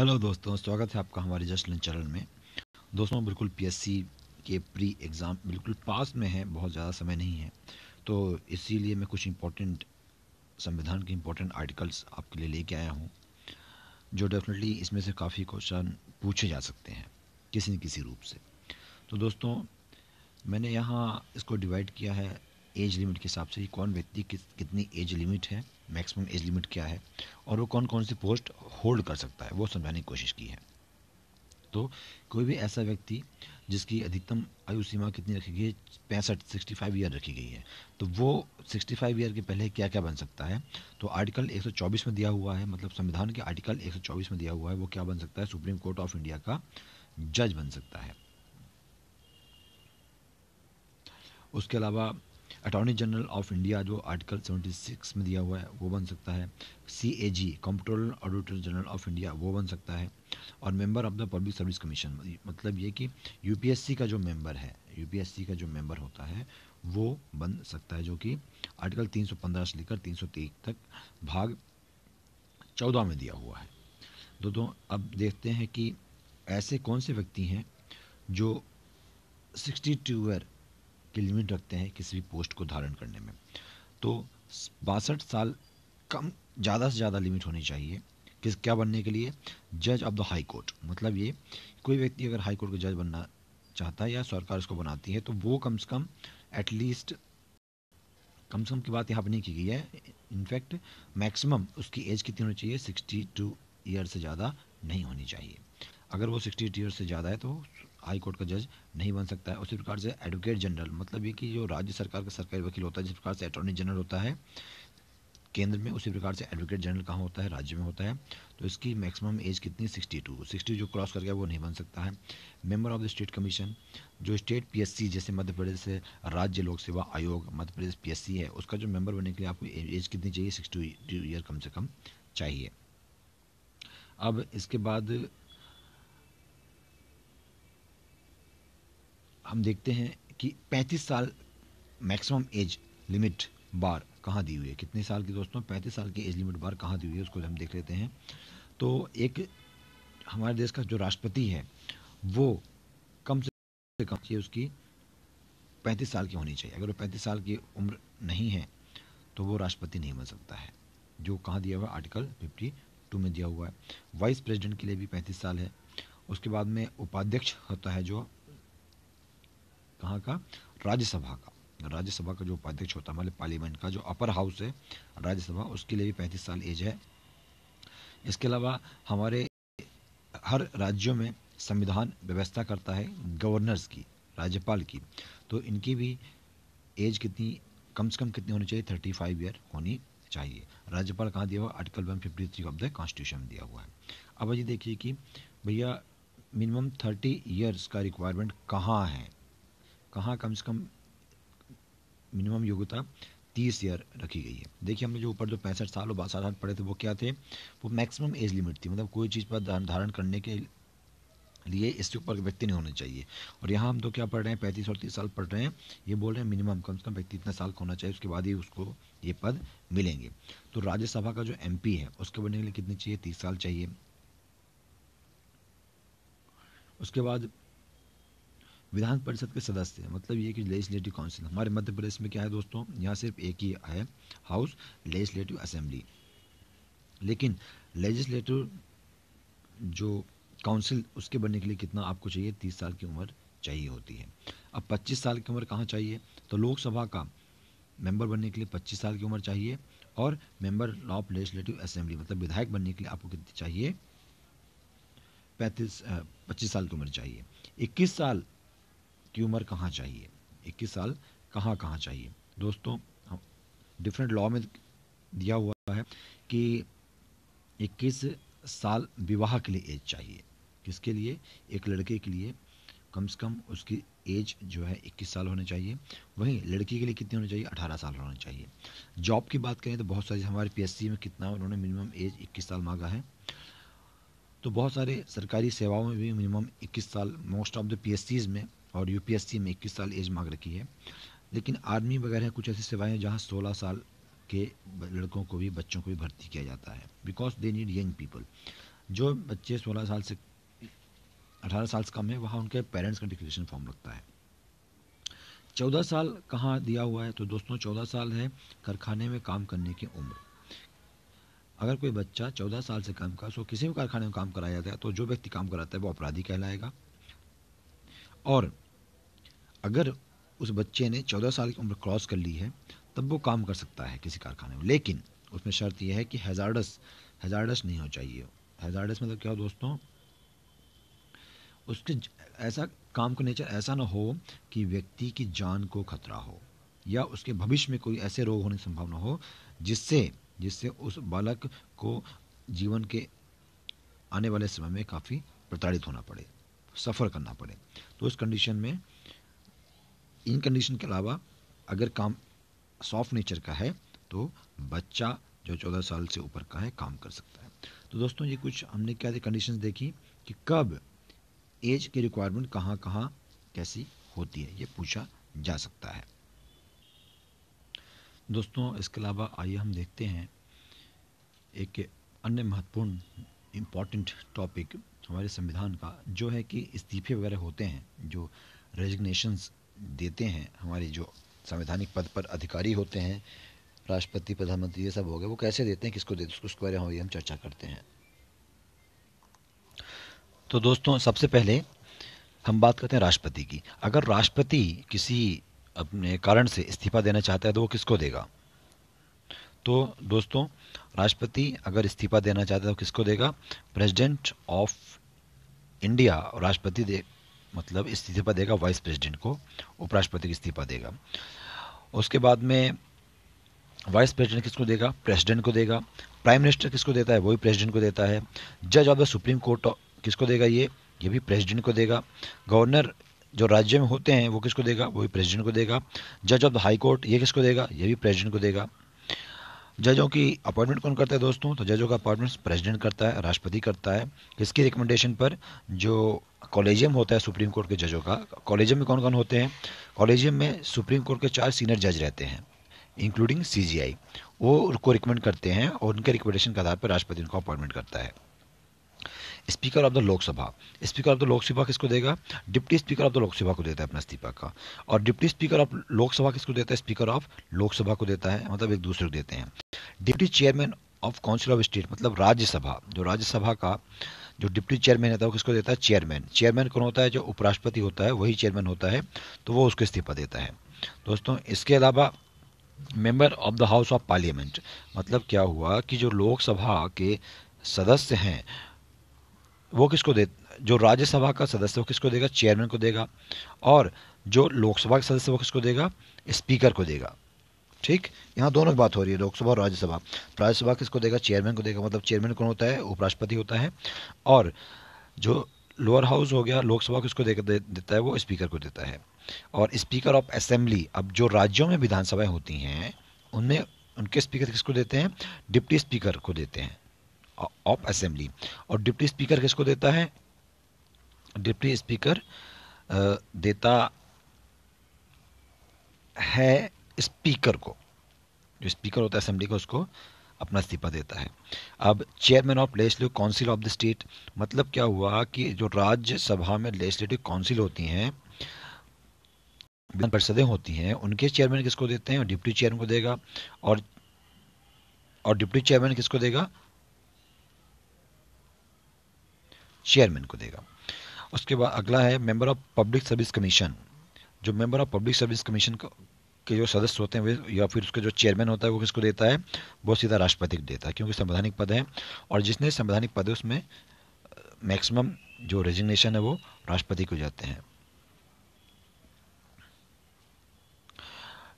hello दोस्तों स्वागत है आपका हमारे जस्ट लंच चैनल में दोस्तों बिल्कुल पीएससी के प्री एग्ज़ाम बिल्कुल पास में है बहुत ज़्यादा समय नहीं है तो इसीलिए मैं कुछ इम्पोर्टेंट संविधान के इम्पोर्टेंट आर्टिकल्स आपके लिए लेके आया हूँ जो डेफिनेटली इसमें से काफ़ी क्वेश्चन पूछे जा सकते हैं किसी न किसी रूप से तो दोस्तों मैंने यहाँ इसको डिवाइड किया है एज लिमिट के हिसाब से कि कौन व्यक्ति किस कितनी एज लिमिट है मैक्सिमम एज लिमिट क्या है और वो कौन कौन सी पोस्ट होल्ड कर सकता है वो समझाने की कोशिश की है तो कोई भी ऐसा व्यक्ति जिसकी अधिकतम आयु सीमा कितनी रखी गई है पैंसठ सिक्सटी फाइव ईयर रखी गई है तो वो सिक्सटी फाइव ईयर के पहले क्या क्या बन सकता है तो आर्टिकल एक सौ चौबीस में दिया हुआ है मतलब संविधान के आर्टिकल एक सौ चौबीस में दिया हुआ है वो क्या बन सकता है सुप्रीम कोर्ट ऑफ इंडिया का जज बन सकता है उसके अलावा अटॉर्नी जनरल ऑफ इंडिया जो आर्टिकल 76 में दिया हुआ है वो बन सकता है C A G comptroller auditor general of India वो बन सकता है और member of the public service commission मतलब ये कि यूपीएससी का जो मेंबर है यूपीएससी का जो मेंबर होता है वो बन सकता है जो कि आर्टिकल 315 से लेकर 303 तक भाग 14 में दिया हुआ है दोस्तों अब देखते हैं कि ऐसे कौन से व्यक्ति हैं जो सिक्सटी टू ईयर की लिमिट रखते हैं किसी भी पोस्ट को धारण करने में तो बासठ साल कम ज़्यादा से ज़्यादा लिमिट होनी चाहिए किस क्या बनने के लिए जज ऑफ द हाई कोर्ट मतलब ये कोई व्यक्ति अगर हाई कोर्ट का जज बनना चाहता है या सरकार उसको बनाती है तो वो कम से कम एटलीस्ट कम से कम की बात यहाँ पर नहीं की गई है इनफैक्ट मैक्सिमम उसकी एज कितनी होनी चाहिए सिक्सटी टू ईयर से ज़्यादा नहीं होनी चाहिए अगर वो सिक्सटी टू ईयर से ज़्यादा है तो हाई कोर्ट का जज नहीं बन सकता है उसी प्रकार से एडवोकेट जनरल मतलब ये कि जो राज्य सरकार का सरकारी वकील होता है जिस प्रकार से अटॉर्नी जनरल होता है केंद्र में उसी प्रकार से एडवोकेट जनरल कहाँ होता है राज्य में होता है तो इसकी मैक्सिमम एज कितनी सिक्सटी टू सिक्सटी जो क्रॉस कर गया वो नहीं बन सकता है member of the state commission जो स्टेट पीएससी जैसे मध्य प्रदेश से राज्य लोक सेवा आयोग मध्य प्रदेश पीएससी है उसका जो मेंबर बनने के लिए आपको एज कितनी चाहिए सिक्सटी ईयर कम से कम चाहिए अब इसके बाद हम देखते हैं कि 35 साल मैक्सिमम एज लिमिट बार कहाँ दी हुई है कितने साल की दोस्तों 35 साल की एज लिमिट बार कहाँ दी हुई है उसको हम देख लेते हैं तो एक हमारे देश का जो राष्ट्रपति है वो कम से कम ये उसकी पैंतीस साल की होनी चाहिए अगर वो पैंतीस साल की उम्र नहीं है तो वो राष्ट्रपति नहीं बन सकता है जो कहाँ दिया हुआ आर्टिकल फिफ्टी टू में दिया हुआ है वाइस प्रेसिडेंट के लिए भी पैंतीस साल है उसके बाद में उपाध्यक्ष होता है जो कहाँ का राज्यसभा का राज्यसभा का जो उपाध्यक्ष होता है हमारे पार्लियामेंट का जो अपर हाउस है राज्यसभा उसके लिए भी पैंतीस साल एज है इसके अलावा हमारे हर राज्यों में संविधान व्यवस्था करता है गवर्नर्स की राज्यपाल की तो इनकी भी एज कितनी कम से कम कितनी होनी चाहिए थर्टी फाइव ईयर होनी चाहिए राज्यपाल कहाँ दिया हुआ article one fifty three of the constitution दिया हुआ है अब ये देखिए कि भैया मिनिमम थर्टी ईयर्स का रिक्वायरमेंट कहाँ है कहाँ कम से कम मिनिमम योग्यता तीस ईयर रखी गई है देखिए हमने जो ऊपर जो पैंसठ साल और बासठ साल पढ़े थे वो क्या थे वो मैक्सिमम एज लिमिट थी मतलब कोई चीज़ पर धारण करने के लिए इसके ऊपर व्यक्ति नहीं होना चाहिए और यहाँ हम तो क्या पढ़ रहे हैं पैंतीस और तीस साल पढ़ रहे हैं ये बोल रहे हैं मिनिमम कम से कम व्यक्ति इतना साल का होना चाहिए उसके बाद ही उसको ये पद मिलेंगे तो राज्यसभा का जो एम है उसके बनने के लिए कितने चाहिए तीस साल चाहिए उसके बाद विधान परिषद के सदस्य मतलब ये कि लेजिस्लेटिव काउंसिल हमारे मध्य प्रदेश में क्या है दोस्तों यहाँ सिर्फ एक ही है हाउस लेजिस्लेटिव असेंबली लेकिन लेजिस्लेटिव जो काउंसिल उसके बनने के लिए कितना आपको चाहिए तीस साल की उम्र चाहिए होती है अब पच्चीस साल की उम्र कहाँ चाहिए तो लोकसभा का मेंबर बनने के लिए पच्चीस साल की उम्र चाहिए और मेंबर ऑफ लेजिस्लेटिव असेंबली मतलब विधायक बनने के लिए आपको कितनी चाहिए पैंतीस पच्चीस साल की उम्र चाहिए इक्कीस साल की उम्र कहाँ चाहिए इक्कीस साल कहाँ कहाँ चाहिए दोस्तों हम डिफरेंट लॉ में दिया हुआ है कि इक्कीस साल विवाह के लिए एज चाहिए किसके लिए एक लड़के के लिए कम से कम उसकी एज जो है 21 साल होने चाहिए वहीं लड़की के लिए कितनी होनी चाहिए 18 साल होना चाहिए जॉब की बात करें तो बहुत सारे हमारे पीएससी में कितना उन्होंने मिनिमम एज 21 साल मांगा है तो बहुत सारे सरकारी सेवाओं में भी मिनिमम 21 साल मोस्ट ऑफ द पीएससीज में और यूपीएससी में इक्कीस साल एज मांग रखी है लेकिन आर्मी वगैरह कुछ ऐसी सेवाएं हैं जहाँ सोलह साल के लड़कों को भी बच्चों को भी भर्ती किया जाता है because they need young people जो बच्चे सोलह साल से अठारह साल से कम है वहाँ उनके पेरेंट्स का डिक्लेरेशन फॉर्म लगता है चौदह साल कहाँ दिया हुआ है तो दोस्तों चौदह साल है कारखाने में काम करने की उम्र अगर कोई बच्चा चौदह साल से कम का सो तो किसी भी कारखाने में काम कराया जाता है तो जो व्यक्ति काम कराता है वो अपराधी कहलाएगा और अगर उस बच्चे ने चौदह साल की उम्र क्रॉस कर ली है तब वो काम कर सकता है किसी कारखाने में लेकिन उसमें शर्त यह है कि हेज़ारडस हेज़ारडस नहीं हो चाहिए हेजारडस मतलब क्या हो दोस्तों उसके ऐसा काम का नेचर ऐसा ना हो कि व्यक्ति की जान को खतरा हो या उसके भविष्य में कोई ऐसे रोग होने की संभावना हो जिससे जिससे उस बालक को जीवन के आने वाले समय में काफ़ी प्रताड़ित होना पड़े सफ़र करना पड़े तो उस कंडीशन में इन कंडीशन के अलावा अगर काम सॉफ्ट नेचर का है तो बच्चा जो चौदह साल से ऊपर का है काम कर सकता है तो दोस्तों ये कुछ हमने क्या कंडीशन देखी कि कब एज की रिक्वायरमेंट कहाँ कहाँ कैसी होती है ये पूछा जा सकता है दोस्तों इसके अलावा आइए हम देखते हैं एक अन्य महत्वपूर्ण इम्पॉर्टेंट टॉपिक हमारे संविधान का जो है कि इस्तीफे वगैरह होते हैं जो रेजिग्नेशंस देते हैं हमारे जो संवैधानिक पद पर अधिकारी होते हैं राष्ट्रपति प्रधानमंत्री ये सब हो गए वो कैसे देते हैं किसको देते हैं उसके बारे में हम चर्चा करते हैं तो दोस्तों सबसे पहले हम बात करते हैं राष्ट्रपति की अगर राष्ट्रपति किसी अपने कारण से इस्तीफा देना चाहता है तो वो किसको देगा तो दोस्तों राष्ट्रपति अगर इस्तीफा देना चाहता है तो किसको देगा प्रेसिडेंट ऑफ इंडिया राष्ट्रपति मतलब इस्तीफा देगा वाइस प्रेसिडेंट को उपराष्ट्रपति को इस्तीफा देगा उसके बाद में वाइस प्रेसिडेंट किसको देगा प्रेसिडेंट को देगा प्राइम मिनिस्टर किसको देता है वही प्रेसिडेंट को देता है जज ऑफ द सुप्रीम कोर्ट किसको देगा ये ये भी प्रेसिडेंट को देगा गवर्नर जो राज्य में होते हैं वो किसको देगा वही प्रेसिडेंट को देगा जज ऑफ द हाई कोर्ट ये किसको देगा ये भी प्रेसिडेंट को देगा जजों की अपॉइंटमेंट कौन करता है दोस्तों तो जजों का अपॉइंटमेंट प्रेसिडेंट करता है राष्ट्रपति करता है इसकी रिकमेंडेशन पर जो कॉलेजियम होता है सुप्रीम कोर्ट के जजों का कॉलेजियम में कौन कौन होते हैं कॉलेजियम में सुप्रीम कोर्ट के चार सीनियर जज रहते हैं इंक्लूडिंग सी वो उनको रिकमेंड करते हैं और उनके रिकमेंडेशन के आधार पर राष्ट्रपति उनको अपॉइंटमेंट करता है speaker of the Lok Sabha speaker of the Lok Sabha किसको देगा deputy speaker of the Lok Sabha को देता है अपना इस्तीफा का और डिप्टी स्पीकर ऑफ लोकसभा किसको देता है स्पीकर ऑफ लोकसभा को देता है मतलब एक दूसरे को देते हैं deputy chairman of council of state मतलब राज्यसभा जो राज्यसभा का जो डिप्टी चेयरमैन होता है किसको देता है चेयरमैन चेयरमैन कौन होता है जो उपराष्ट्रपति होता है वही चेयरमैन होता है तो वो उसको इस्तीफा देता है दोस्तों इसके अलावा member of the house of parliament मतलब क्या हुआ कि जो लोकसभा के सदस्य हैं वो किसको दे जो राज्यसभा का सदस्य वो किसको देगा चेयरमैन को देगा और जो लोकसभा के सदस्य वो किसको देगा स्पीकर को देगा ठीक यहाँ दोनों की बात हो रही है लोकसभा और राज्यसभा राज्यसभा किसको देगा चेयरमैन को देगा मतलब चेयरमैन कौन होता है उपराष्ट्रपति होता है और जो लोअर हाउस हो गया लोकसभा किसको दे, दे, देता है वो स्पीकर को देता है और स्पीकर ऑफ असेंबली अब जो राज्यों में विधानसभाएं होती हैं उनमें उनके स्पीकर किसको देते हैं डिप्टी स्पीकर को देते हैं ऑफ असेंबली और डिप्टी स्पीकर किसको देता है डिप्टी स्पीकर देता है स्पीकर को जो स्पीकर होता है असेंबली का उसको अपना इस्तीफा देता है अब chairman of legislative council of the state मतलब क्या हुआ कि जो राज्यसभा में लेजिस्लेटिव काउंसिल होती हैं विधान परिषदें होती हैं उनके चेयरमैन किसको देते हैं डिप्टी चेयरमैन को देगा और और डिप्टी चेयरमैन किसको देगा चेयरमैन को देगा उसके बाद अगला है member of public service commission जो member of public service commission के जो सदस्य होते हैं वे या फिर उसके जो चेयरमैन होता है वो किसको देता है वो सीधा राष्ट्रपति को देता है क्योंकि संवैधानिक पद है और जिसने संवैधानिक पद है उसमें मैक्सिमम जो रेजिग्नेशन है वो राष्ट्रपति को जाते हैं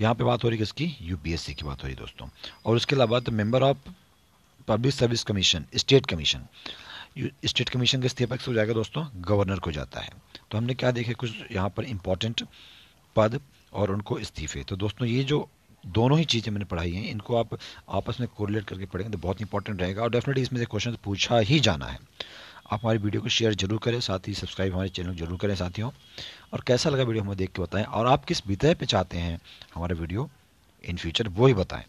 यहाँ पे बात हो रही है इसकी यूपीएससी की बात हो रही है दोस्तों और उसके अलावा तो member of public service commission state commission state commission के स्थापक से हो जाएगा दोस्तों गवर्नर को जाता है तो हमने क्या देखे कुछ यहाँ पर इम्पोर्टेंट पद और उनको इस्तीफे तो दोस्तों ये जो दोनों ही चीज़ें मैंने पढ़ाई हैं इनको आप आपस में कोरिलेट करके पढ़ेंगे तो बहुत इंपॉर्टेंट रहेगा और डेफिनेटली इसमें से क्वेश्चन पूछा ही जाना है आप हमारी वीडियो को शेयर जरूर करें साथ ही सब्सक्राइब हमारे चैनल जरूर करें साथियों और कैसा लगा वीडियो हमें देख के बताएं और आप किस विषय पे चाहते हैं हमारा वीडियो इन फ्यूचर वो ही बताएं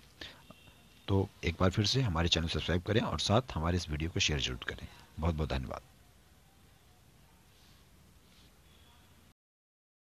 तो एक बार फिर से हमारे चैनल सब्सक्राइब करें और साथ हमारे इस वीडियो को शेयर जरूर करें बहुत बहुत धन्यवाद